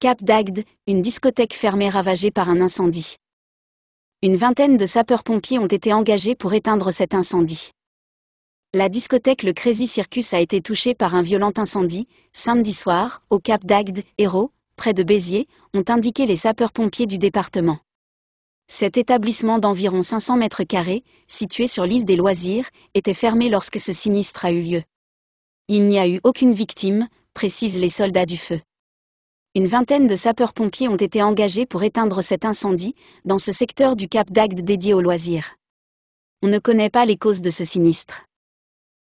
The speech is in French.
Cap d'Agde, une discothèque fermée ravagée par un incendie. Une vingtaine de sapeurs-pompiers ont été engagés pour éteindre cet incendie. La discothèque Le Crazy Circus a été touchée par un violent incendie, samedi soir, au Cap d'Agde, Hérault, près de Béziers, ont indiqué les sapeurs-pompiers du département. Cet établissement d'environ 500 mètres carrés, situé sur l'île des Loisirs, était fermé lorsque ce sinistre a eu lieu. Il n'y a eu aucune victime, précisent les soldats du feu une vingtaine de sapeurs-pompiers ont été engagés pour éteindre cet incendie, dans ce secteur du Cap d'Agde dédié aux loisirs. On ne connaît pas les causes de ce sinistre.